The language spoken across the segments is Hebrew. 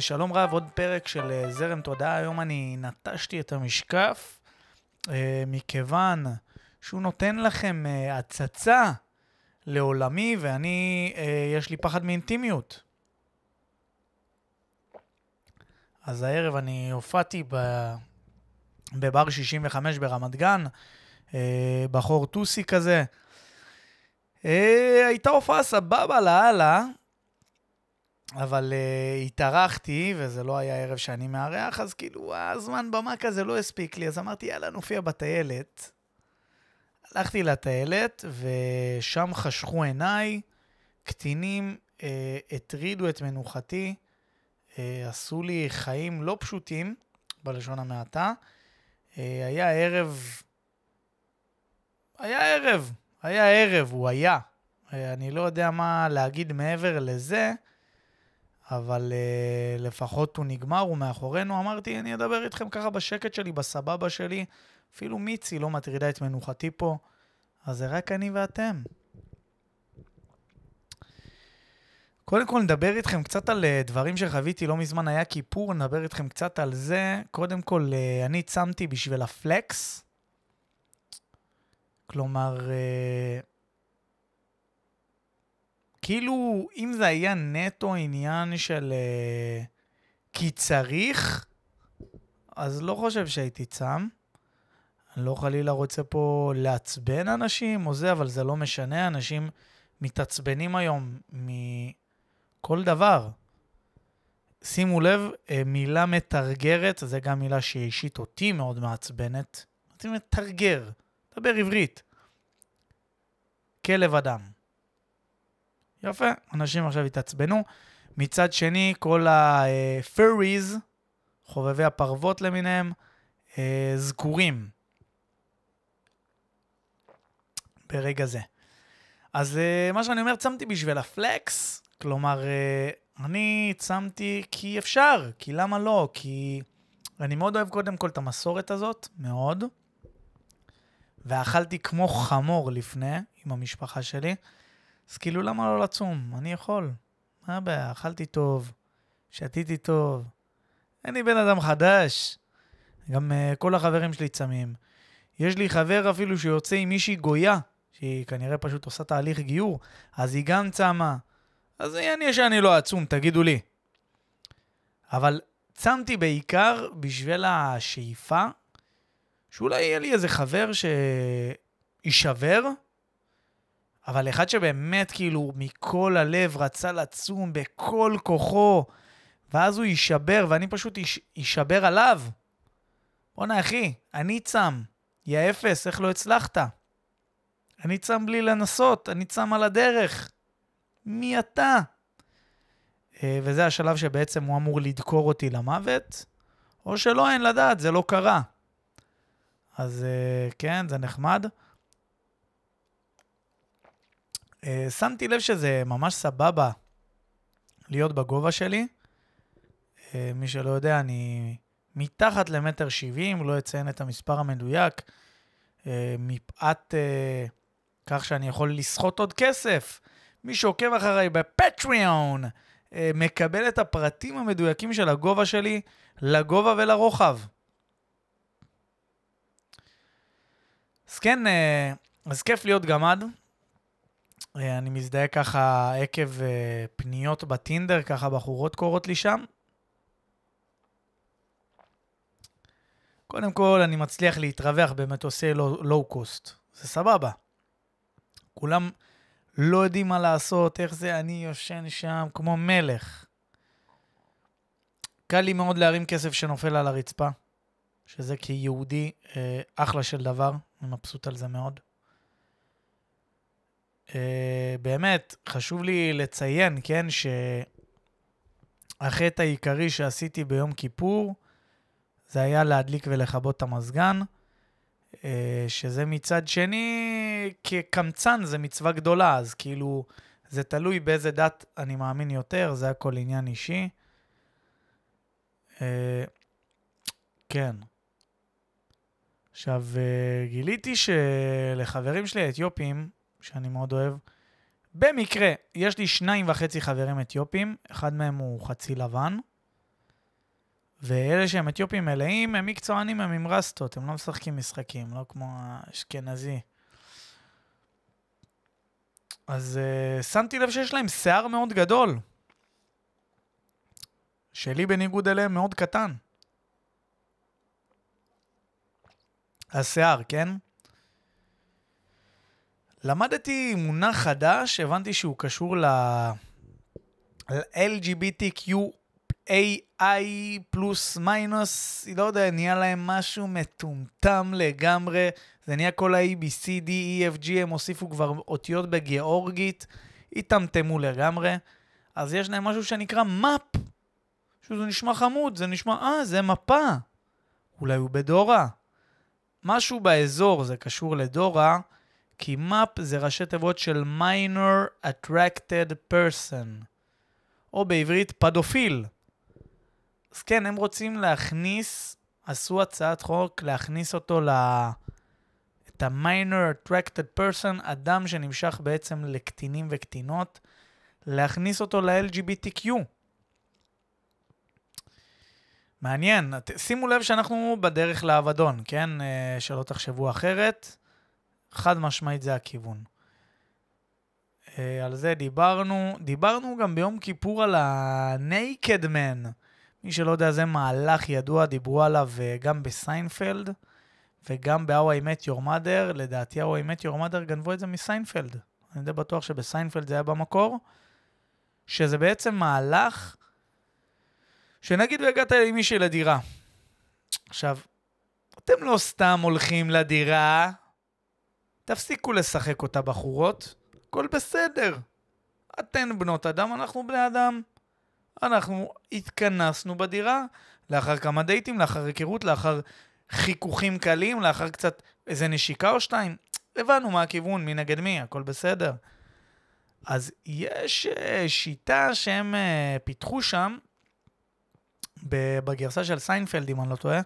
שלום רב, עוד פרק של אה, זרם תודעה. היום אני נטשתי את המשקף, אה, מכיוון שהוא נותן לכם אה, הצצה לעולמי, ואני, יש לי פחד מאינטימיות. אז הערב אני הופעתי בבר 65 ברמת גן, בחור טוסי כזה. הייתה הופעה סבבה לאללה. אבל uh, התארחתי, וזה לא היה ערב שאני מארח, אז כאילו הזמן במה כזה לא הספיק לי, אז אמרתי, יאללה, נופיע בטיילת. הלכתי לטיילת, ושם חשכו עיניי, קטינים uh, הטרידו את מנוחתי, uh, עשו לי חיים לא פשוטים, בלשון המעטה. Uh, היה ערב... היה ערב, היה ערב, הוא היה. Uh, אני לא יודע מה להגיד מעבר לזה. אבל uh, לפחות הוא נגמר, הוא מאחורינו. אמרתי, אני אדבר איתכם ככה בשקט שלי, בסבבה שלי. אפילו מיצי לא מטרידה את מנוחתי פה, אז זה רק אני ואתם. קודם כל נדבר איתכם קצת על uh, דברים שחוויתי לא מזמן, היה כיפור, נדבר איתכם קצת על זה. קודם כל, uh, אני צמתי בשביל הפלקס. כלומר, Uh, כאילו, אם זה היה נטו עניין של... uh, כי צריך, אז לא חושב שהייתי צם. אני לא חלילה רוצה פה לעצבן אנשים או זה, אבל זה לא משנה, אנשים מתעצבנים היום מכל דבר. שימו לב, אה, מילה מתרגרת, זו גם מילה שאישית אותי מאוד מעצבנת. אתם מתרגר, דבר עברית. כלב אדם. יפה, אנשים עכשיו התעצבנו. מצד שני, כל ה-furries, חובבי הפרוות למיניהם, אה, זכורים. ברגע זה. אז אה, מה שאני אומר, צמתי בשביל הפלקס, כלומר, אה, אני צמתי כי אפשר, כי למה לא? כי אני מאוד אוהב קודם כל את המסורת הזאת, מאוד. ואכלתי כמו חמור לפני, עם המשפחה שלי. אז כאילו, למה לא לצום? אני יכול. מה הבעיה? אכלתי טוב, שתיתי טוב. אני בן אדם חדש. גם uh, כל החברים שלי צמים. יש לי חבר אפילו שיוצא עם מישהי גויה, שהיא כנראה פשוט עושה תהליך גיור, אז היא גם צמה. אז יעני שאני לא עצום, תגידו לי. אבל צמתי בעיקר בשביל השאיפה שאולי יהיה לי איזה חבר שיישבר, אבל אחד שבאמת, כאילו, מכל הלב רצה לצום בכל כוחו, ואז הוא יישבר, ואני פשוט יש, עליו. בואנה, אחי, אני צם. יא אפס, איך לא הצלחת? אני צם בלי לנסות, אני צם על הדרך. מי אתה? אה, וזה השלב שבעצם הוא אמור לדקור אותי למוות, או שלא, אין לדעת, זה לא קרה. אז אה, כן, זה נחמד. Uh, שמתי לב שזה ממש סבבה להיות בגובה שלי. Uh, מי שלא יודע, אני מתחת למטר שבעים, לא אציין את המספר המדויק, uh, מפאת uh, כך שאני יכול לסחוט עוד כסף. מי שעוקב אחריי בפטריון uh, מקבל את הפרטים המדויקים של הגובה שלי לגובה ולרוחב. אז כן, uh, אז כיף להיות גמד, אה, אני מזדהה ככה עקב אה, פניות בטינדר, ככה בחורות קוראות לי שם. קודם כל, אני מצליח להתרווח במטוסי לואו קוסט. זה סבבה. כולם לא יודעים מה לעשות, איך זה, אני יושן שם כמו מלך. קל לי מאוד להרים כסף שנופל על הרצפה, שזה כיהודי אה, אחלה של דבר, אני מבסוט על זה מאוד. אה, באמת, חשוב לי לציין, כן, שהחטא העיקרי שעשיתי ביום כיפור, זה היה להדליק ולכבות את המזגן, אה, שזה מצד שני, כקמצן זה מצווה גדולה, אז כאילו, זה תלוי באיזה דת אני מאמין יותר, זה הכל עניין אישי. אה, כן. עכשיו, גיליתי שלחברים שלי האתיופים, שאני מאוד אוהב. במקרה, יש לי שניים וחצי חברים אתיופים, אחד מהם הוא חצי לבן, ואלה שהם אתיופים מלאים, הם מקצוענים, הם עם רסטות, הם לא משחקים משחקים, לא כמו האשכנזי. אז uh, שמתי לב שיש להם שיער מאוד גדול. שלי בניגוד אליהם מאוד קטן. השיער, כן? למדתי מונח חדש, הבנתי שהוא קשור ל... LGBTQAI פלוס מינוס, לא יודע, נהיה להם משהו מטומטם לגמרי. זה נהיה כל ה-ABC, e G, הם הוסיפו כבר אותיות בגיאורגית, היטמטמו לגמרי. אז יש להם משהו שנקרא מפ. שזה נשמע חמוד, זה נשמע, אה, זה מפה. אולי הוא בדורה. משהו באזור, זה קשור לדורה. כי map זה ראשי תיבות של minor attracted person, או בעברית פדופיל. אז כן, הם רוצים להכניס, עשו הצעת חוק להכניס אותו ל... את ה-minor attracted person, אדם שנמשך בעצם לקטינים וקטינות, להכניס אותו ל-LGBTQ. מעניין, שימו לב שאנחנו בדרך לאבדון, כן? אה, שלא תחשבו אחרת. חד משמעית זה הכיוון. אה, על זה דיברנו. דיברנו גם ביום כיפור על ה-Naked Man. מי שלא יודע, זה מהלך ידוע, דיברו עליו אה, גם בסיינפלד וגם ב-How I Met Your Mother. לדעתי, How I Met Your Mother גנבו את זה מסיינפלד. אני די בטוח שבסיינפלד זה היה במקור. שזה בעצם מהלך שנגיד והגעת עם מישהי לדירה. עכשיו, אתם לא סתם הולכים לדירה, תפסיקו לשחק אותה בחורות, הכל בסדר. אתן בנות אדם, אנחנו בני אדם. אנחנו התכנסנו בדירה, לאחר כמה דייטים, לאחר היכרות, לאחר חיכוכים קלים, לאחר קצת איזה נשיקה או שתיים. הבנו מה הכיוון, מי נגד מי, הכל בסדר. אז יש אה, שיטה שהם אה, פיתחו שם, בגרסה של סיינפלד, אם אני לא טועה,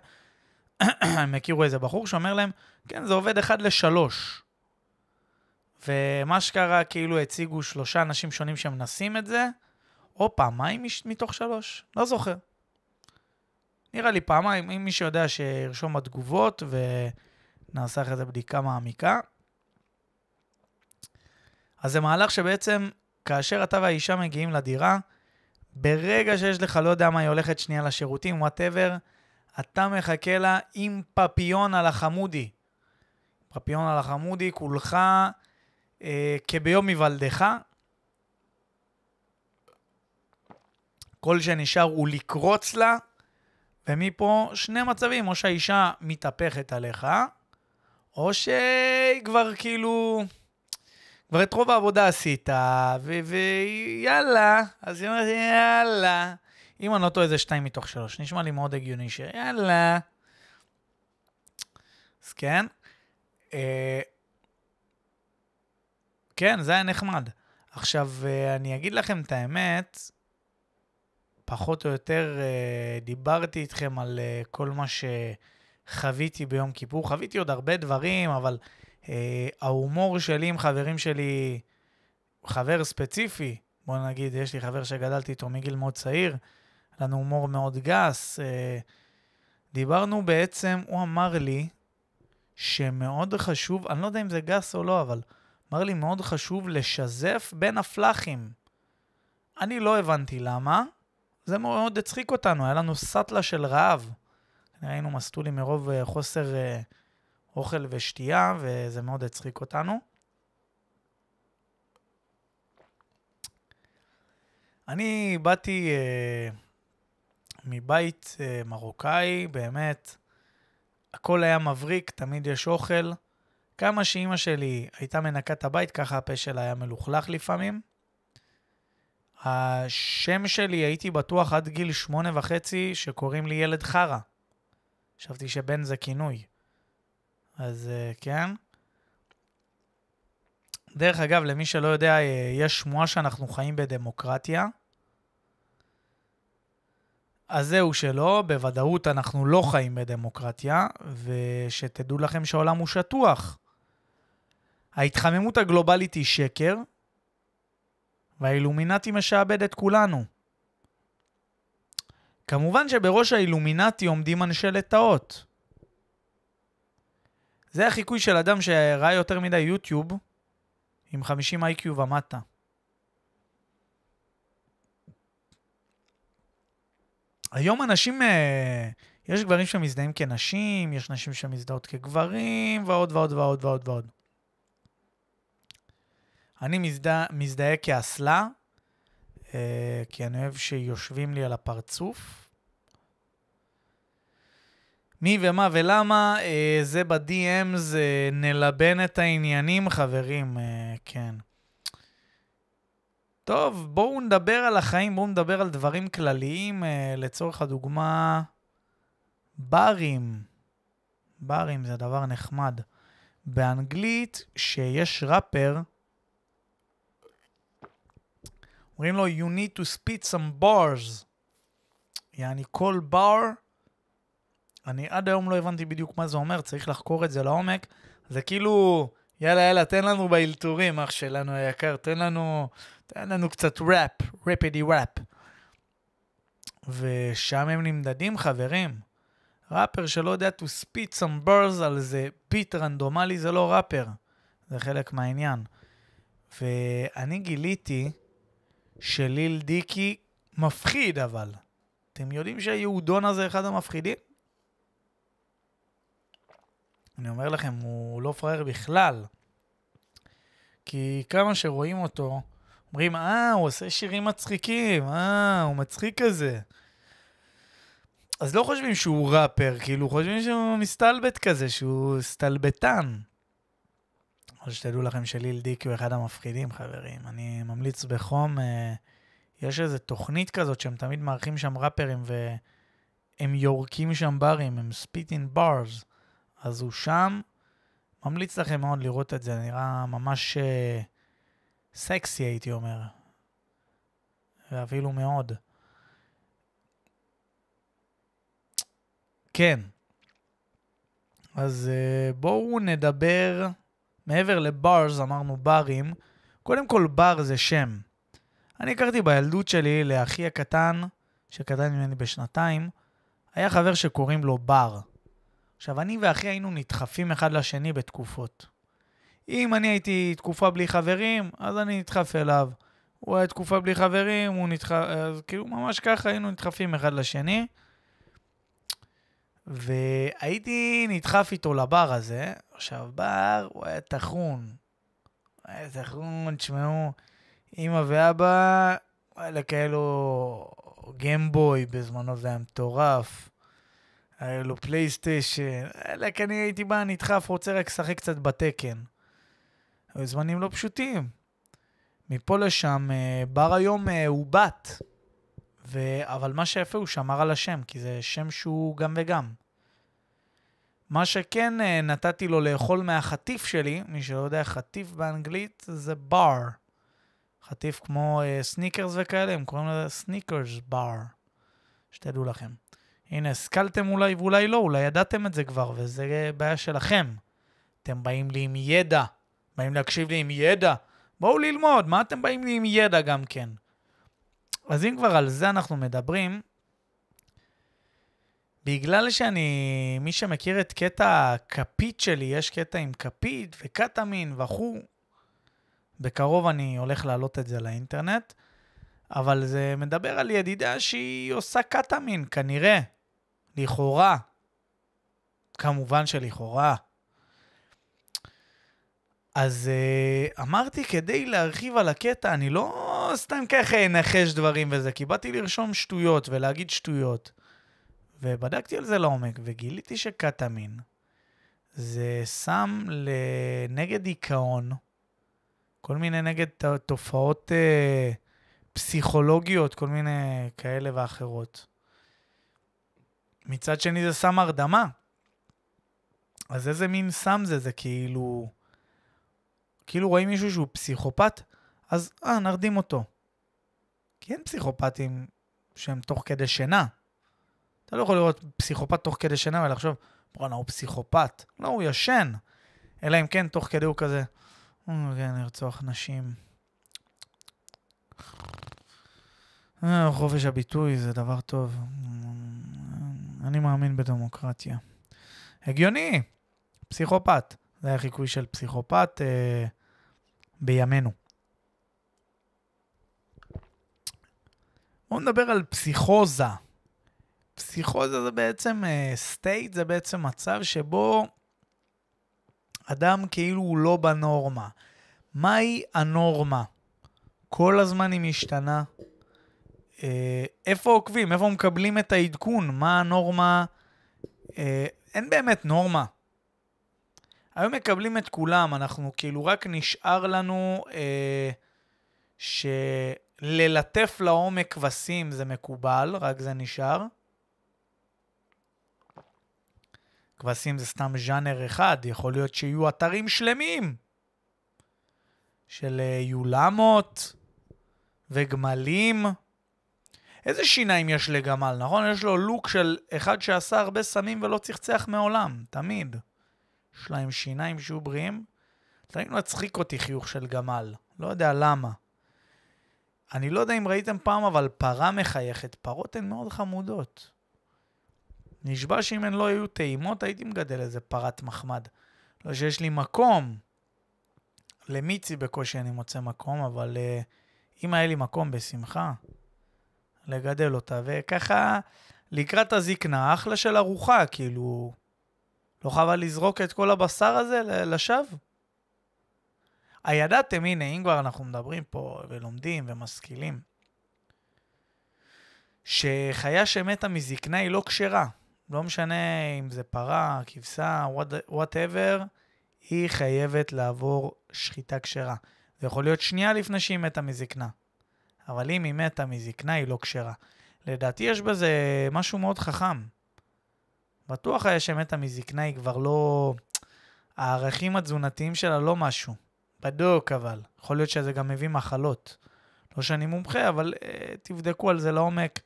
הם הכירו איזה בחור שאומר להם, כן, זה עובד אחד לשלוש. ומה שקרה, כאילו הציגו שלושה אנשים שונים שמנסים את זה, או פעמיים מתוך שלוש, לא זוכר. נראה לי פעמיים, אם מישהו יודע שירשום בתגובות ונעשה אחרי זה בדיקה מעמיקה. אז זה מהלך שבעצם, כאשר אתה והאישה מגיעים לדירה, ברגע שיש לך, לא יודע מה, היא הולכת שנייה לשירותים, וואטאבר, אתה מחכה לה עם פפיון על החמודי. פפיון על החמודי, כולך אה, כביום היוולדך, כל שנשאר הוא לקרוץ לה, ומפה שני מצבים, או שהאישה מתהפכת עליך, או שהיא כבר כאילו... כבר את רוב העבודה עשית, ויאללה, אז היא אומרת, יאללה. אם אני לא טועה, זה שתיים מתוך שלוש. נשמע לי מאוד הגיוני שיאללה. אז כן. אה, כן, זה היה נחמד. עכשיו, אה, אני אגיד לכם את האמת, פחות או יותר אה, דיברתי איתכם על אה, כל מה שחוויתי ביום כיפור. חוויתי עוד הרבה דברים, אבל ההומור שלי עם חברים שלי, חבר ספציפי, בוא נגיד, יש לי חבר שגדלתי איתו מגיל מאוד צעיר, לנו הומור מאוד גס. דיברנו בעצם, הוא אמר לי שמאוד חשוב, אני לא יודע אם זה גס או לא, אבל... אמר לי, מאוד חשוב לשזף בין הפלחים אני לא הבנתי למה, זה מאוד הצחיק אותנו, היה לנו סאטלה של רעב. היינו מסטולים מרוב אה, חוסר אה, אוכל ושתייה, וזה מאוד הצחיק אותנו. אני באתי אה, מבית אה, מרוקאי, באמת, הכל היה מבריק, תמיד יש אוכל. כמה שאימא שלי הייתה מנקה את הבית, ככה הפה שלה היה מלוכלך לפעמים. השם שלי, הייתי בטוח עד גיל שמונה וחצי שקוראים לי ילד חרא. חשבתי שבן זה כינוי. אז אה, כן. דרך אגב, למי שלא יודע, אה, יש שמועה שאנחנו חיים בדמוקרטיה. אז זהו שלא, בוודאות אנחנו לא חיים בדמוקרטיה, ושתדעו לכם שהעולם הוא שטוח. ההתחממות הגלובלית היא שקר, והאילומינטי משעבד את כולנו. כמובן שבראש האילומינטי עומדים אנשי לטאות. זה החיקוי של אדם שראה יותר מדי יוטיוב עם 50 איי-קיו ומטה. היום אנשים, אה, יש גברים שמזדהים כנשים, יש נשים שמזדהות כגברים, ועוד ועוד ועוד ועוד ועוד. אני מזדה, מזדהה כאסלה, אה, כי אני אוהב שיושבים לי על הפרצוף. מי ומה ולמה, אה, זה ב dm זה אה, נלבן את העניינים, חברים, אה, כן. טוב, בואו נדבר על החיים, בואו נדבר על דברים כלליים, אה, לצורך הדוגמה, ברים. ברים זה דבר נחמד. באנגלית, שיש ראפר, אומרים לו, you need to spit some bars. יעני, כל בר, אני עד היום לא הבנתי בדיוק מה זה אומר, צריך לחקור את זה לעומק. זה כאילו, יאללה, יאללה, תן לנו באלתורים, אח שלנו היקר, תן לנו, תן לנו קצת ראפ, רפידי ראפ. ושם הם נמדדים, חברים. ראפר שלא יודע to spit some bars על זה ביט רנדומלי, זה לא ראפר. זה חלק מהעניין. ואני גיליתי... שליל דיקי מפחיד אבל. אתם יודעים שהיהודון הזה אחד המפחידים? אני אומר לכם, הוא לא פראייר בכלל. כי כמה שרואים אותו, אומרים, אה, הוא עושה שירים מצחיקים, אה, הוא מצחיק כזה. אז לא חושבים שהוא ראפר, כאילו, חושבים שהוא מסתלבט כזה, שהוא סתלבטן. אבל שתדעו לכם שליל דיק הוא אחד המפחידים, חברים. אני ממליץ בחום, אה, יש איזו תוכנית כזאת שהם תמיד מארחים שם ראפרים והם יורקים שם ברים, הם ספיטינג ברס. אז הוא שם, ממליץ לכם מאוד לראות את זה, נראה ממש אה, סקסי הייתי אומר. ואפילו מאוד. כן. אז אה, בואו נדבר... מעבר לברז, אמרנו ברים, קודם כל בר זה שם. אני הכרתי בילדות שלי לאחי הקטן, שקטן ממני בשנתיים, היה חבר שקוראים לו בר. עכשיו, אני ואחי היינו נדחפים אחד לשני בתקופות. אם אני הייתי תקופה בלי חברים, אז אני נדחף אליו. הוא היה תקופה בלי חברים, הוא נדחף... אז כאילו, ממש ככה היינו נדחפים אחד לשני. והייתי נדחף איתו לבר הזה. עכשיו, בר, הוא היה טחון. הוא היה טחון, תשמעו, אמא ואבא, וואלה, כאלו גמבוי, בזמנו זה היה מטורף. היה לו פלייסטיישן. וואלה, כנראה הייתי בא, נדחף, רוצה רק לשחק קצת בתקן. היו זמנים לא פשוטים. מפה לשם, אה, בר היום אה, הוא בת. ו... אבל מה שיפה, הוא שמר על השם, כי זה שם שהוא גם וגם. מה שכן אה, נתתי לו לאכול מהחטיף שלי, מי שלא יודע, חטיף באנגלית זה בר. חטיף כמו סניקרס אה, וכאלה, הם קוראים לזה סניקרס בר. שתדעו לכם. הנה, השכלתם אולי ואולי לא, אולי ידעתם את זה כבר, וזה בעיה שלכם. אתם באים לי עם ידע, באים להקשיב לי עם ידע. בואו ללמוד, מה אתם באים לי עם ידע גם כן? אז אם כבר על זה אנחנו מדברים, בגלל שאני, מי שמכיר את קטע הכפית שלי, יש קטע עם כפית וקטמין וכו', בקרוב אני הולך להעלות את זה לאינטרנט, אבל זה מדבר על ידידה שהיא עושה קטמין, כנראה, לכאורה. כמובן שלכאורה. אז אה, אמרתי, כדי להרחיב על הקטע, אני לא סתם ככה אנחש דברים וזה, כי באתי לרשום שטויות ולהגיד שטויות. ובדקתי על זה לעומק, וגיליתי שקטמין זה סם לנגד דיכאון, כל מיני נגד תופעות אה, פסיכולוגיות, כל מיני כאלה ואחרות. מצד שני זה סם הרדמה. אז איזה מין סם זה? זה כאילו... כאילו רואים מישהו שהוא פסיכופת, אז אה, נרדים אותו. כי אין פסיכופטים שהם תוך כדי שינה. אתה לא יכול לראות פסיכופת תוך כדי שינה ולחשוב, בואנה, הוא פסיכופת. לא, הוא ישן. אלא אם כן, תוך כדי הוא כזה, אה, כן, לרצוח נשים. אה, חופש הביטוי זה דבר טוב. אני מאמין בדמוקרטיה. הגיוני, פסיכופת. זה היה חיקוי של פסיכופת אה, בימינו. בואו נדבר על פסיכוזה. פסיכוזה זה בעצם סטייט, אה, uh, זה בעצם מצב שבו אדם כאילו הוא לא בנורמה. מהי הנורמה? כל הזמן היא משתנה. Uh, איפה עוקבים? איפה מקבלים את העדכון? מה הנורמה? Uh, אין באמת נורמה. היום מקבלים את כולם, אנחנו כאילו רק נשאר לנו uh, ש... ללטף לעומק כבשים זה מקובל, רק זה נשאר. כבשים זה סתם ז'אנר אחד, יכול להיות שיהיו אתרים שלמים של אה, יולמות וגמלים. איזה שיניים יש לגמל, נכון? יש לו לוק של אחד שעשה הרבה סמים ולא צחצח מעולם, תמיד. יש להם שיניים שהוא בריאים. תמיד מצחיק אותי חיוך של גמל, לא יודע למה. אני לא יודע אם ראיתם פעם, אבל פרה מחייכת. פרות הן מאוד חמודות. נשבע שאם הן לא היו טעימות, הייתי מגדל איזה פרת מחמד. לא שיש לי מקום. למיצי בקושי אני מוצא מקום, אבל uh, אם היה לי מקום, בשמחה, לגדל אותה. וככה, לקראת הזקנה, אחלה של ארוחה, כאילו, לא חבל לזרוק את כל הבשר הזה לשווא? הידעתם, הנה, אם כבר אנחנו מדברים פה ולומדים ומשכילים, שחיה שמתה מזקנה היא לא כשרה. לא משנה אם זה פרה, כבשה, וואטאבר, היא חייבת לעבור שחיטה כשרה. זה יכול להיות שנייה לפני שהיא מתה מזקנה. אבל אם היא מתה מזקנה, היא לא כשרה. לדעתי יש בזה משהו מאוד חכם. בטוח היה שמתה מזקנה היא כבר לא... הערכים התזונתיים שלה לא משהו. בדוק אבל. יכול להיות שזה גם מביא מחלות. לא שאני מומחה, אבל uh, תבדקו על זה לעומק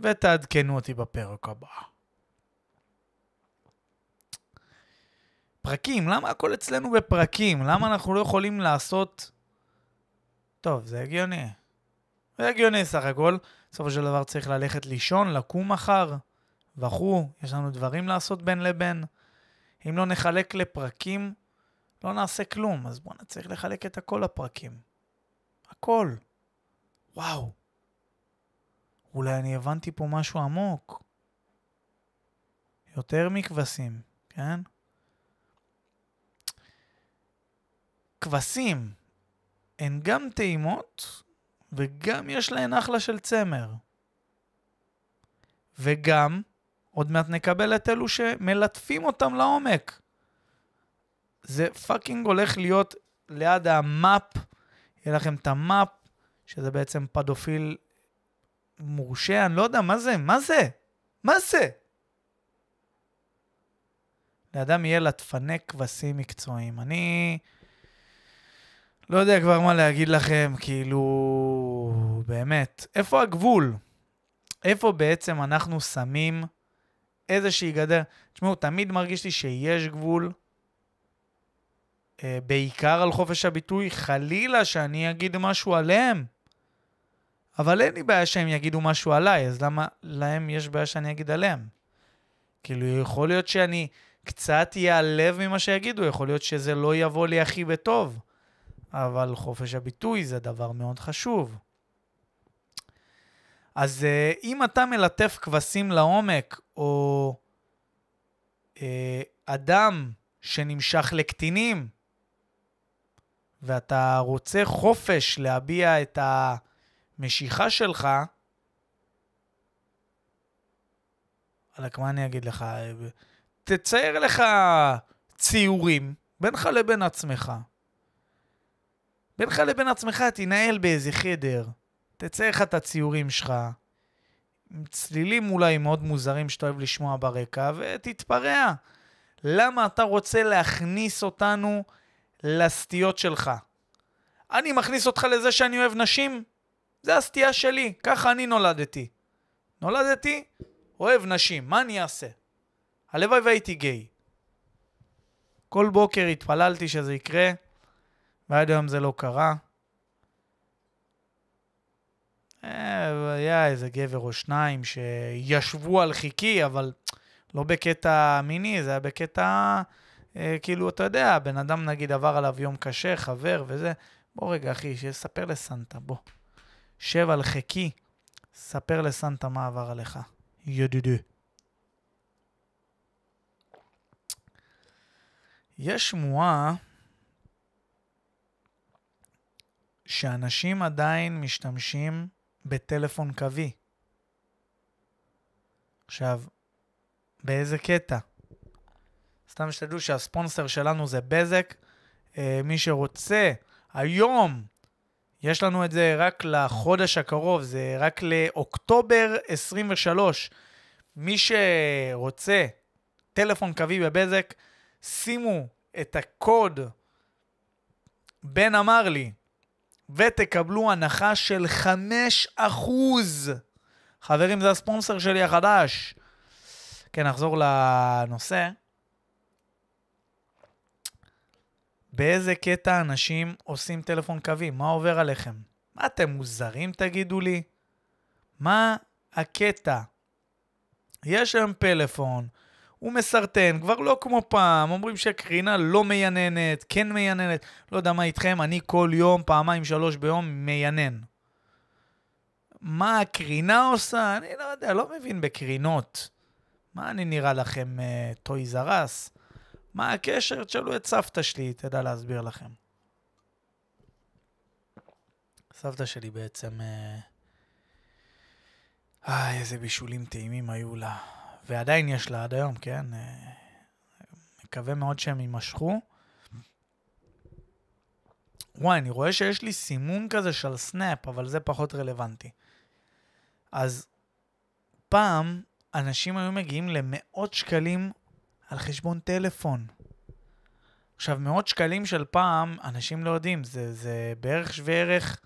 ותעדכנו אותי בפרק הבא. פרקים, למה הכל אצלנו בפרקים? למה אנחנו לא יכולים לעשות... טוב, זה הגיוני. זה הגיוני סך הכל. בסופו של דבר צריך ללכת לישון, לקום מחר, וכו', יש לנו דברים לעשות בין לבין. אם לא נחלק לפרקים, לא נעשה כלום, אז בוא נצליח לחלק את הכל לפרקים. הכל. וואו. אולי אני הבנתי פה משהו עמוק. יותר מכבשים, כן? כבשים הן גם טעימות וגם יש להן אחלה של צמר. וגם, עוד מעט נקבל את אלו שמלטפים אותם לעומק. זה פאקינג הולך להיות ליד המאפ, יהיה לכם את המאפ, שזה בעצם פדופיל מורשה, אני לא יודע, מה זה? מה זה? מה זה? לאדם יהיה לטפני כבשים מקצועיים. אני לא יודע כבר מה להגיד לכם, כאילו, באמת, איפה הגבול? איפה בעצם אנחנו שמים איזושהי גדר? תשמעו, תמיד מרגיש לי שיש גבול, אה, בעיקר על חופש הביטוי, חלילה שאני אגיד משהו עליהם. אבל אין לי בעיה שהם יגידו משהו עליי, אז למה להם יש בעיה שאני אגיד עליהם? כאילו, יכול להיות שאני קצת ייעלב ממה שיגידו, יכול להיות שזה לא יבוא לי הכי בטוב, אבל חופש הביטוי זה דבר מאוד חשוב. אז אה, אם אתה מלטף כבשים לעומק, או אה, אדם שנמשך לקטינים, ואתה רוצה חופש להביע את המשיכה שלך, וואלכ, מה אני אגיד לך? תצייר לך ציורים בינך לבין עצמך. בינך לבין עצמך תנהל באיזה חדר, תצייר לך את הציורים שלך, עם צלילים אולי מאוד מוזרים שאתה אוהב לשמוע ברקע, ותתפרע. למה אתה רוצה להכניס אותנו לסטיות שלך. אני מכניס אותך לזה שאני אוהב נשים? זה הסטייה שלי, ככה אני נולדתי. נולדתי, אוהב נשים, מה אני אעשה? הלוואי והייתי גיי. כל בוקר התפללתי שזה יקרה, ועד היום זה לא קרה. אה, היה איזה גבר או שניים שישבו על חיקי, אבל לא בקטע מיני, זה היה בקטע... אה, כאילו, אתה יודע, בן אדם נגיד עבר עליו יום קשה, חבר וזה, בוא רגע, אחי, שספר לסנטה, בוא. שב על חיקי, ספר לסנטה מה עבר עליך. ידידי. יש שמועה שאנשים עדיין משתמשים בטלפון קווי. עכשיו, באיזה קטע? סתם שתדעו שהספונסר שלנו זה בזק. אה, מי שרוצה, היום יש לנו את זה רק לחודש הקרוב, זה רק לאוקטובר 23. מי שרוצה טלפון קווי בבזק, שימו את הקוד בן אמר לי, ותקבלו הנחה של 5%. חברים, זה הספונסר שלי החדש. כן, נחזור לנושא. באיזה קטע אנשים עושים טלפון קווי? מה עובר עליכם? מה אתם מוזרים תגידו לי? מה הקטע? יש היום פלאפון, הוא מסרטן, כבר לא כמו פעם, אומרים שהקרינה לא מייננת, כן מייננת, לא יודע מה איתכם, אני כל יום, פעמיים, שלוש ביום, מיינן. מה הקרינה עושה? אני לא יודע, לא מבין בקרינות. מה אני נראה לכם, טוי אה, זרס? מה הקשר? תשאלו את סבתא שלי, היא תדע להסביר לכם. סבתא שלי בעצם... אה, איזה בישולים טעימים היו לה. ועדיין יש לה עד היום, כן? אה, מקווה מאוד שהם יימשכו. וואי, אני רואה שיש לי סימון כזה של סנאפ, אבל זה פחות רלוונטי. אז פעם אנשים היו מגיעים למאות שקלים על חשבון טלפון. עכשיו, מאות שקלים של פעם, אנשים לא יודעים, זה, זה בערך שווה ערך...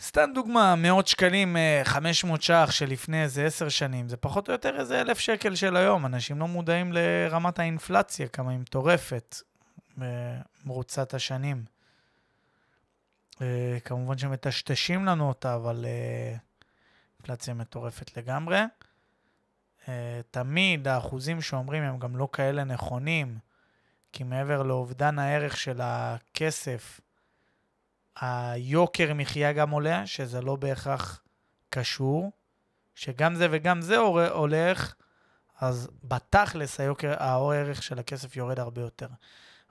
סתם דוגמה, מאות שקלים, 500 אה, ש"ח שלפני איזה עשר שנים, זה פחות או יותר איזה אלף שקל של היום. אנשים לא מודעים לרמת האינפלציה, כמה היא מטורפת במרוצת אה, השנים. אה, כמובן שמטשטשים לנו אותה, אבל אינפלציה מטורפת לגמרי. אה, תמיד האחוזים שאומרים הם גם לא כאלה נכונים, כי מעבר לאובדן הערך של הכסף, היוקר מחיה גם עולה, שזה לא בהכרח קשור, שגם זה וגם זה הולך, אז בתכלס היוקר, הערך של הכסף יורד הרבה יותר.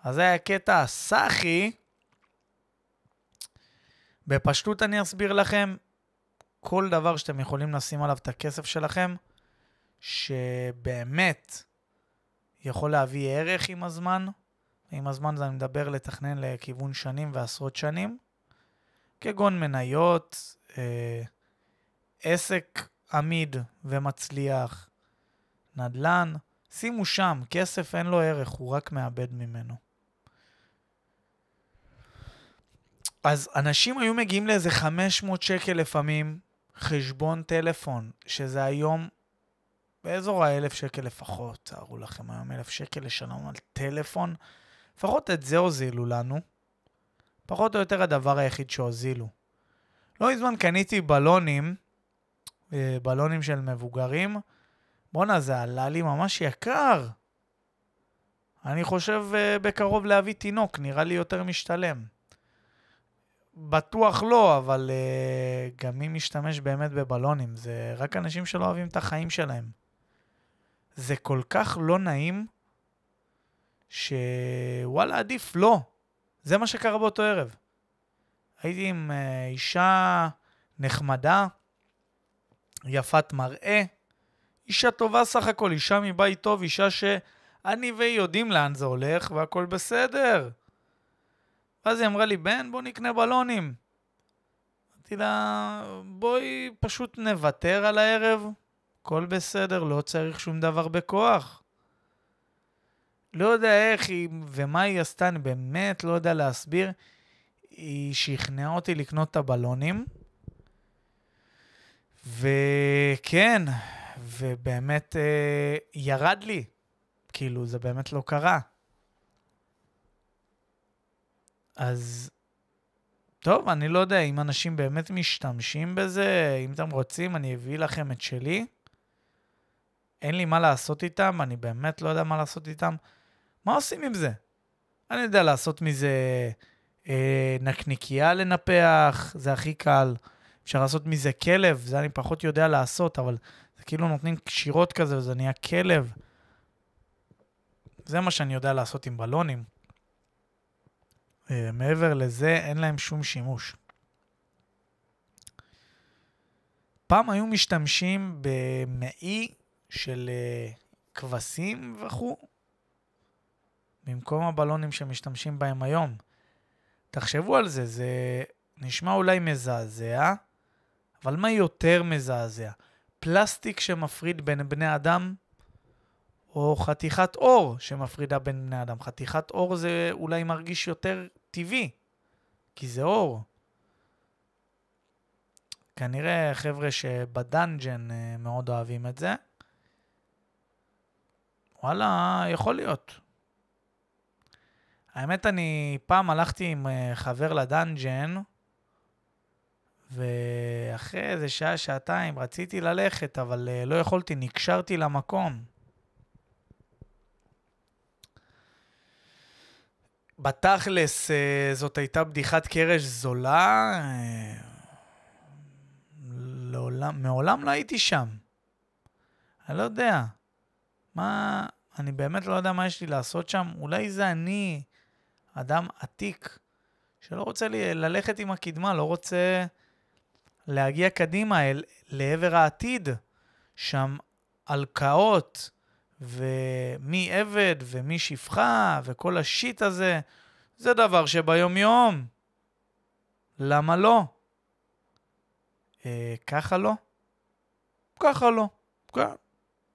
אז זה היה קטע הסאחי. בפשטות אני אסביר לכם, כל דבר שאתם יכולים לשים עליו את הכסף שלכם, שבאמת יכול להביא ערך עם הזמן, עם הזמן זה אני מדבר לתכנן לכיוון שנים ועשרות שנים, כגון מניות, אה, עסק עמיד ומצליח, נדל"ן, שימו שם, כסף אין לו ערך, הוא רק מאבד ממנו. אז אנשים היו מגיעים לאיזה 500 שקל לפעמים, חשבון טלפון, שזה היום באזור האלף שקל לפחות, תארו לכם היום אלף שקל לשלום על טלפון. לפחות את זה הוזילו לנו. פחות או יותר הדבר היחיד שהוזילו. לא מזמן קניתי בלונים, אה, בלונים של מבוגרים. בואנה, זה עלה לי ממש יקר. אני חושב אה, בקרוב להביא תינוק, נראה לי יותר משתלם. בטוח לא, אבל אה, גם מי משתמש באמת בבלונים? זה רק אנשים שלא אוהבים את החיים שלהם. זה כל כך לא נעים, שוואלה, עדיף לא. זה מה שקרה באותו ערב. הייתי עם אה, אישה נחמדה, יפת מראה, אישה טובה סך הכל, אישה מבית טוב, אישה שאני והיא יודעים לאן זה הולך והכל בסדר. ואז היא אמרה לי, בן, בוא נקנה בלונים. אמרתי לה, בואי פשוט נוותר על הערב, הכל בסדר, לא צריך שום דבר בכוח. לא יודע איך היא ומה היא עשתה, אני באמת לא יודע להסביר. היא שכנעה אותי לקנות את הבלונים. וכן, ובאמת אה, ירד לי. כאילו, זה באמת לא קרה. אז טוב, אני לא יודע אם אנשים באמת משתמשים בזה, אם אתם רוצים, אני אביא לכם את שלי. אין לי מה לעשות איתם, אני באמת לא יודע מה לעשות איתם. מה עושים עם זה? אני יודע לעשות מזה אה, נקניקייה לנפח, זה הכי קל. אפשר לעשות מזה כלב, זה אני פחות יודע לעשות, אבל זה כאילו נותנים קשירות כזה וזה נהיה כלב. זה מה שאני יודע לעשות עם בלונים. אה, מעבר לזה, אין להם שום שימוש. פעם היו משתמשים במעי של אה, כבשים וכו', במקום הבלונים שמשתמשים בהם היום. תחשבו על זה, זה נשמע אולי מזעזע, אבל מה יותר מזעזע? פלסטיק שמפריד בין בני אדם, או חתיכת אור שמפרידה בין בני אדם. חתיכת אור זה אולי מרגיש יותר טבעי, כי זה אור. כנראה חבר'ה שבדאנג'ן אה, מאוד אוהבים את זה. וואלה, יכול להיות. האמת, אני פעם הלכתי עם אה, חבר לדאנג'ן, ואחרי איזה שעה, שעתיים, רציתי ללכת, אבל אה, לא יכולתי, נקשרתי למקום. בתכלס, אה, זאת הייתה בדיחת קרש זולה. לעולם, מעולם לא הייתי שם. אני לא יודע. מה, אני באמת לא יודע מה יש לי לעשות שם, אולי זה אני, אדם עתיק, שלא רוצה לי, ללכת עם הקדמה, לא רוצה להגיע קדימה אל, לעבר העתיד, שם הלקאות, ומי עבד, ומי שפחה, וכל השיט הזה, זה דבר שביומיום. למה לא? אה, ככה לא? ככה לא. כן,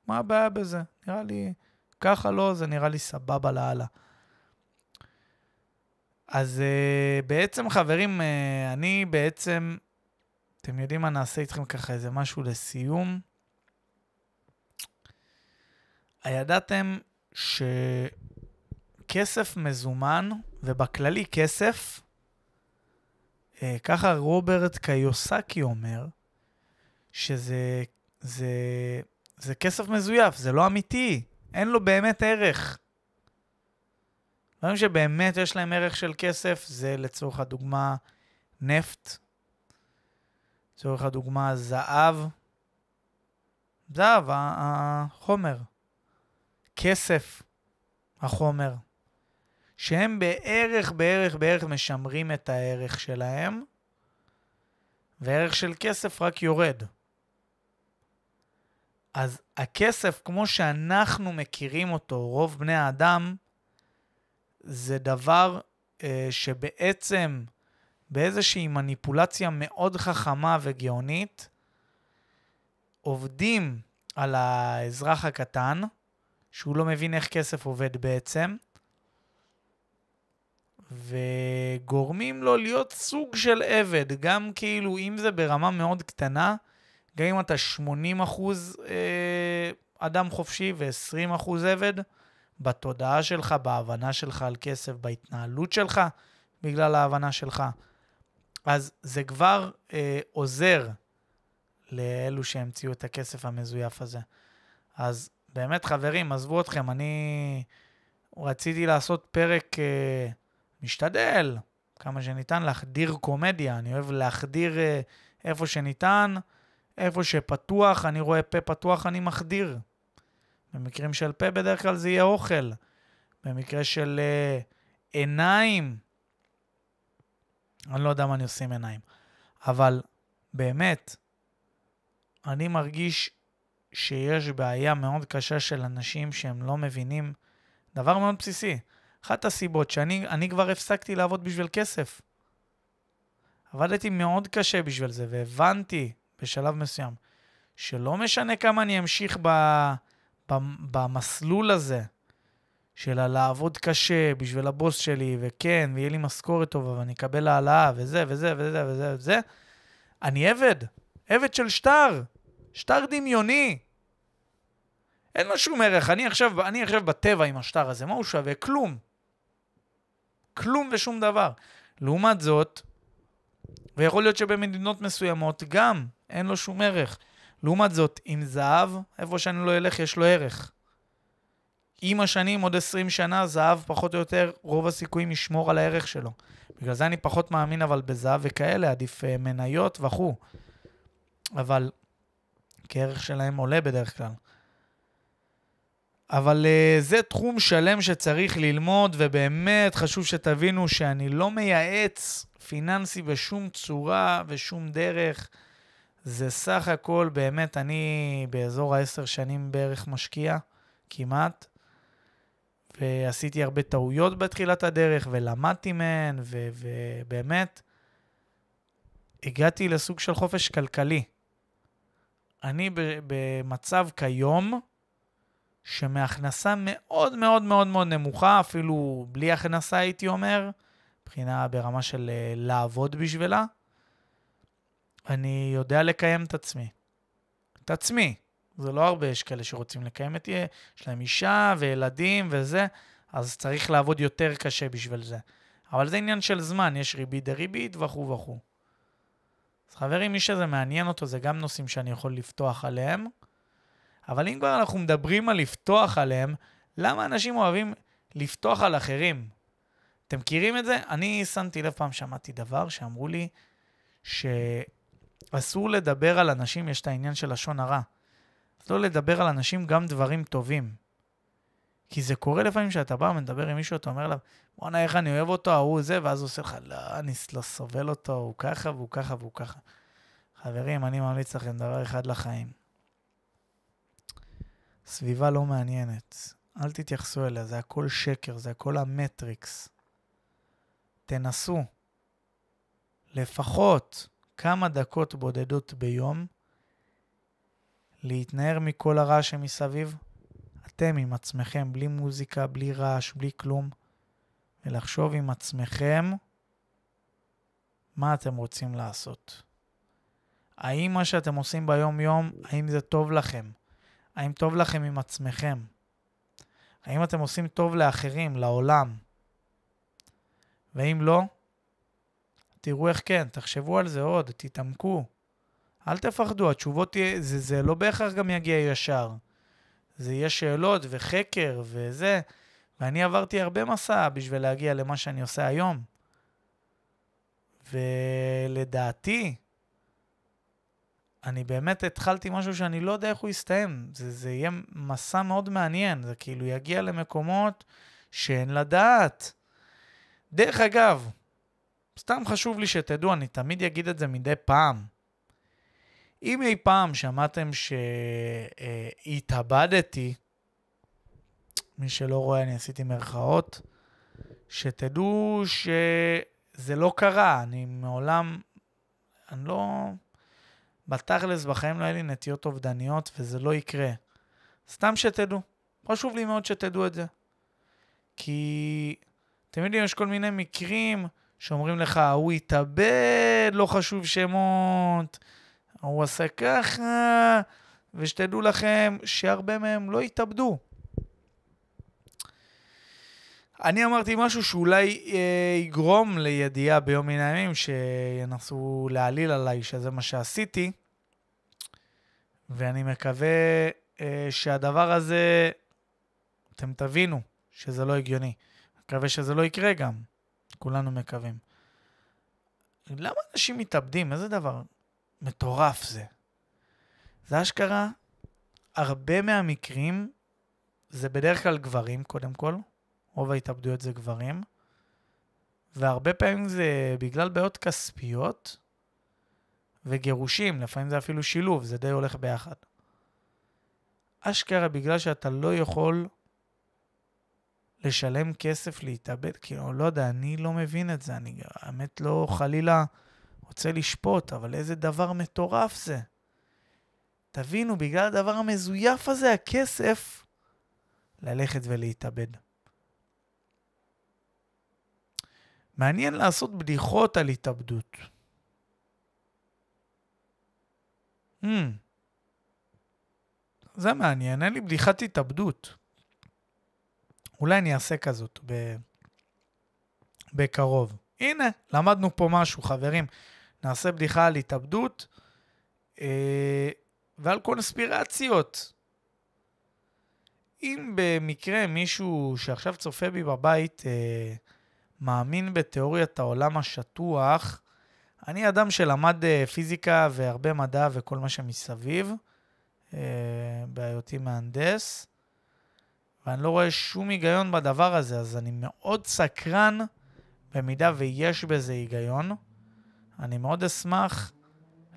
מה הבעיה בזה? נראה לי, ככה לא, זה נראה לי סבבה לאללה. אז uh, בעצם, חברים, uh, אני בעצם, אתם יודעים מה, נעשה איתכם ככה איזה משהו לסיום. הידעתם שכסף מזומן, ובכללי כסף, uh, ככה רוברט קיוסקי אומר, שזה זה זה כסף מזויף, זה לא אמיתי. אין לו באמת ערך. דברים שבאמת יש להם ערך של כסף, זה לצורך הדוגמה נפט, לצורך הדוגמה זהב, זהב, החומר, כסף, החומר, שהם בערך, בערך, בערך משמרים את הערך שלהם, וערך של כסף רק יורד. אז הכסף, כמו שאנחנו מכירים אותו, רוב בני האדם, זה דבר אה, שבעצם באיזושהי מניפולציה מאוד חכמה וגאונית, עובדים על האזרח הקטן, שהוא לא מבין איך כסף עובד בעצם, וגורמים לו להיות סוג של עבד, גם כאילו, אם זה ברמה מאוד קטנה, גם אם אתה 80 אחוז אה, אדם חופשי ו-20 אחוז עבד, בתודעה שלך, בהבנה שלך על כסף, בהתנהלות שלך, בגלל ההבנה שלך. אז זה כבר אה, עוזר לאלו שהמציאו את הכסף המזויף הזה. אז באמת, חברים, עזבו אתכם, אני רציתי לעשות פרק אה, משתדל, כמה שניתן, להחדיר קומדיה. אני אוהב להחדיר אה, איפה שניתן. איפה שפתוח, אני רואה פה פתוח, אני מחדיר. במקרים של פה בדרך כלל זה יהיה אוכל. במקרה של אה, עיניים, אני לא יודע מה אני עושה עם עיניים. אבל באמת, אני מרגיש שיש בעיה מאוד קשה של אנשים שהם לא מבינים דבר מאוד בסיסי. אחת הסיבות שאני כבר הפסקתי לעבוד בשביל כסף. עבדתי מאוד קשה בשביל זה, והבנתי בשלב מסוים, שלא משנה כמה אני אמשיך ב, ב, במסלול הזה של לעבוד קשה בשביל הבוס שלי, וכן, ויהיה לי משכורת טובה, ואני אקבל העלאה, וזה, וזה, וזה, וזה, וזה, אני עבד, עבד של שטר, שטר דמיוני. אין לו שום ערך. אני עכשיו, אני עכשיו בטבע עם השטר הזה, מה הוא שווה? כלום. כלום ושום דבר. לעומת זאת, ויכול להיות שבמדינות מסוימות גם אין לו שום ערך. לעומת זאת, עם זהב, איפה שאני לא אלך, יש לו ערך. עם השנים, עוד 20 שנה, זהב פחות או יותר, רוב הסיכויים ישמור על הערך שלו. בגלל זה אני פחות מאמין אבל בזהב וכאלה, עדיף uh, מניות וכו'. אבל, כערך שלהם עולה בדרך כלל. אבל uh, זה תחום שלם שצריך ללמוד, ובאמת חשוב שתבינו שאני לא מייעץ פיננסי בשום צורה ושום דרך. זה סך הכל, באמת, אני באזור העשר שנים בערך משקיע, כמעט, ועשיתי הרבה טעויות בתחילת הדרך, ולמדתי מהן, ו- ובאמת, הגעתי לסוג של חופש כלכלי. אני במצב כיום, שמהכנסה מאוד מאוד מאוד מאוד נמוכה, אפילו בלי הכנסה הייתי אומר, מבחינה ברמה של אה, לעבוד בשבילה, אני יודע לקיים את עצמי. את עצמי. זה לא הרבה, יש כאלה שרוצים לקיים את... יהיה, יש להם אישה וילדים וזה, אז צריך לעבוד יותר קשה בשביל זה. אבל זה עניין של זמן, יש ריבית דריבית וכו' וכו'. אז חברים, מי שזה מעניין אותו, זה גם נושאים שאני יכול לפתוח עליהם. אבל אם כבר אנחנו מדברים על לפתוח עליהם, למה אנשים אוהבים לפתוח על אחרים? אתם מכירים את זה? אני שמתי לב, פעם שמעתי דבר שאמרו לי, ש... אסור לדבר על אנשים, יש את העניין של לשון הרע. אסור לא לדבר על אנשים גם דברים טובים. כי זה קורה לפעמים שאתה בא ומדבר עם מישהו, אתה אומר לו, בואנה, איך אני אוהב אותו, ההוא זה, ואז הוא עושה לך, לא, אני לא סובל אותו, הוא ככה והוא ככה והוא ככה. חברים, אני ממליץ לכם דבר אחד לחיים. סביבה לא מעניינת. אל תתייחסו אליה, זה הכל שקר, זה הכל המטריקס. תנסו. לפחות. כמה דקות בודדות ביום, להתנער מכל הרעש שמסביב, אתם עם עצמכם, בלי מוזיקה, בלי רעש, בלי כלום, ולחשוב עם עצמכם מה אתם רוצים לעשות. האם מה שאתם עושים ביום-יום, האם זה טוב לכם? האם טוב לכם עם עצמכם? האם אתם עושים טוב לאחרים, לעולם? ואם לא, תראו איך כן, תחשבו על זה עוד, תתעמקו. אל תפחדו, התשובות, תהיה, זה, זה לא בהכרח גם יגיע ישר. זה יהיה שאלות וחקר וזה, ואני עברתי הרבה מסע בשביל להגיע למה שאני עושה היום. ולדעתי, אני באמת התחלתי משהו שאני לא יודע איך הוא יסתיים. זה, זה יהיה מסע מאוד מעניין, זה כאילו יגיע למקומות שאין לדעת. דרך אגב, סתם חשוב לי שתדעו, אני תמיד אגיד את זה מדי פעם. אם אי פעם שמעתם שהתאבדתי, מי שלא רואה, אני עשיתי מירכאות, שתדעו שזה לא קרה, אני מעולם, אני לא... בתכלס, בחיים לא היה לי נטיות אובדניות, וזה לא יקרה. סתם שתדעו. חשוב לי מאוד שתדעו את זה. כי, אתם יודעים, יש כל מיני מקרים שאומרים לך, הוא התאבד, לא חשוב שמות, הוא עשה ככה, ושתדעו לכם שהרבה מהם לא התאבדו. אני אמרתי משהו שאולי אה, יגרום לידיעה ביום מן הימים שינסו להעליל עליי, שזה מה שעשיתי, ואני מקווה אה, שהדבר הזה, אתם תבינו שזה לא הגיוני. מקווה שזה לא יקרה גם. כולנו מקווים. למה אנשים מתאבדים? איזה דבר מטורף זה. זה אשכרה, הרבה מהמקרים זה בדרך כלל גברים, קודם כל. רוב ההתאבדויות זה גברים. והרבה פעמים זה בגלל בעיות כספיות וגירושים, לפעמים זה אפילו שילוב, זה די הולך ביחד. אשכרה בגלל שאתה לא יכול לשלם כסף, להתאבד, כאילו, לא יודע, אני לא מבין את זה, אני האמת לא חלילה רוצה לשפוט, אבל איזה דבר מטורף זה. תבינו, בגלל הדבר המזויף הזה, הכסף, ללכת ולהתאבד. מעניין לעשות בדיחות על התאבדות. Hmm. זה מעניין, אין לי בדיחת התאבדות. אולי אני אעשה כזאת ב... בקרוב. הנה, למדנו פה משהו, חברים. נעשה בדיחה על התאבדות אה, ועל קונספירציות. אם במקרה מישהו שעכשיו צופה בי בבית אה, מאמין בתיאוריית העולם השטוח, אני אדם שלמד אה, פיזיקה והרבה מדע וכל מה שמסביב, אה, בהיותי מהנדס. ואני לא רואה שום היגיון בדבר הזה, אז אני מאוד סקרן במידה ויש בזה היגיון. אני מאוד אשמח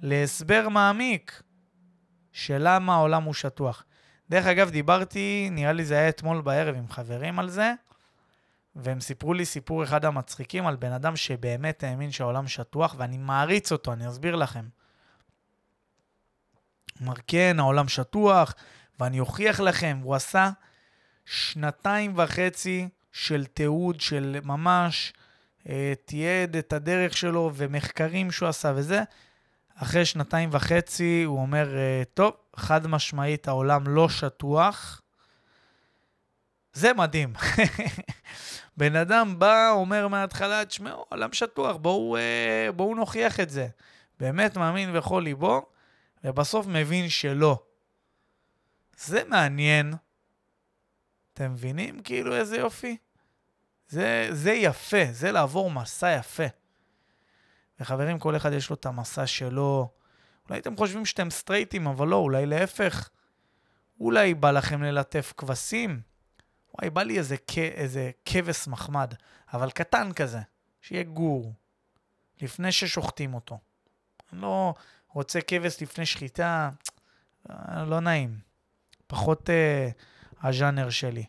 להסבר מעמיק של למה העולם הוא שטוח. דרך אגב, דיברתי, נראה לי זה היה אתמול בערב עם חברים על זה, והם סיפרו לי סיפור אחד המצחיקים על בן אדם שבאמת האמין שהעולם שטוח, ואני מעריץ אותו, אני אסביר לכם. הוא אמר, כן, העולם שטוח, ואני אוכיח לכם, הוא עשה שנתיים וחצי של תיעוד, של ממש, אה, תיעד את הדרך שלו ומחקרים שהוא עשה וזה. אחרי שנתיים וחצי הוא אומר, אה, טוב, חד משמעית העולם לא שטוח. זה מדהים. בן אדם בא, אומר מההתחלה, תשמעו, עולם שטוח, בואו, אה, בואו נוכיח את זה. באמת מאמין בכל ליבו, ובסוף מבין שלא. זה מעניין. אתם מבינים כאילו איזה יופי? זה, זה יפה, זה לעבור מסע יפה. וחברים, כל אחד יש לו את המסע שלו. אולי אתם חושבים שאתם סטרייטים, אבל לא, אולי להפך. אולי בא לכם ללטף כבשים. וואי, בא לי איזה, כ... איזה כבש מחמד, אבל קטן כזה, שיהיה גור, לפני ששוחטים אותו. אני לא רוצה כבש לפני שחיטה, אה, לא נעים. פחות... אה... הז'אנר שלי.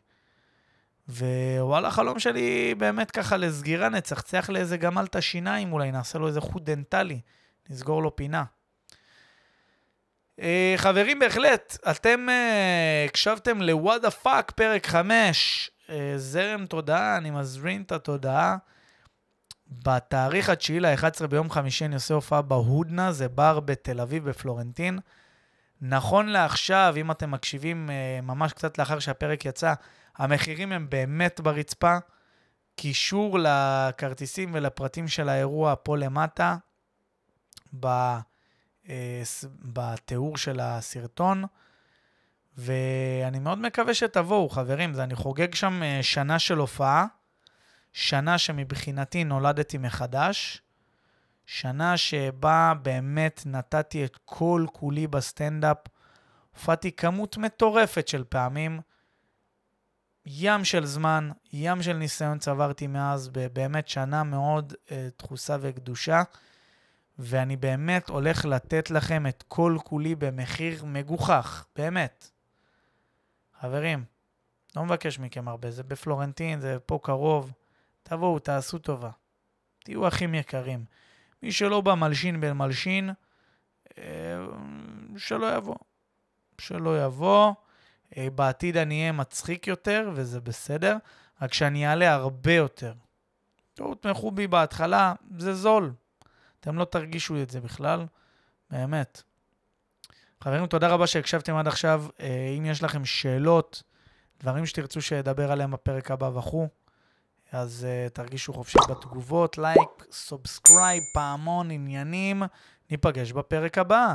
ווואלה, החלום שלי באמת ככה לסגירה, נצחצח לאיזה גמל את השיניים אולי, נעשה לו איזה חוט דנטלי, נסגור לו פינה. אה, חברים, בהחלט, אתם אה, הקשבתם ל-What the fuck, פרק 5, אה, זרם תודעה, אני מזרין את התודעה. בתאריך התשיעי ל-11 ביום חמישי אני עושה הופעה בהודנה, זה בר בתל אביב, בפלורנטין. נכון לעכשיו, אם אתם מקשיבים אה, ממש קצת לאחר שהפרק יצא, המחירים הם באמת ברצפה. קישור לכרטיסים ולפרטים של האירוע פה למטה, אה, בתיאור של הסרטון. ואני מאוד מקווה שתבואו, חברים. אני חוגג שם אה, שנה של הופעה, שנה שמבחינתי נולדתי מחדש. שנה שבה באמת נתתי את כל כולי בסטנדאפ. הופעתי כמות מטורפת של פעמים. ים של זמן, ים של ניסיון צברתי מאז, באמת שנה מאוד אה, וקדושה, ואני באמת הולך לתת לכם את כל כולי במחיר מגוחך, באמת. חברים, לא מבקש מכם הרבה, זה בפלורנטין, זה פה קרוב. תבואו, תעשו טובה. תהיו אחים יקרים. מי שלא בא מלשין בין מלשין, אה, שלא יבוא. שלא יבוא. אה, בעתיד אני אהיה מצחיק יותר, וזה בסדר, רק שאני אעלה הרבה יותר. תראו, תמכו בי בהתחלה, זה זול. אתם לא תרגישו את זה בכלל, באמת. חברים, תודה רבה שהקשבתם עד עכשיו. אה, אם יש לכם שאלות, דברים שתרצו שאדבר עליהם בפרק הבא וכו', אז uh, תרגישו חופשי בתגובות, לייק, סובסקרייב, פעמון, עניינים. ניפגש בפרק הבא.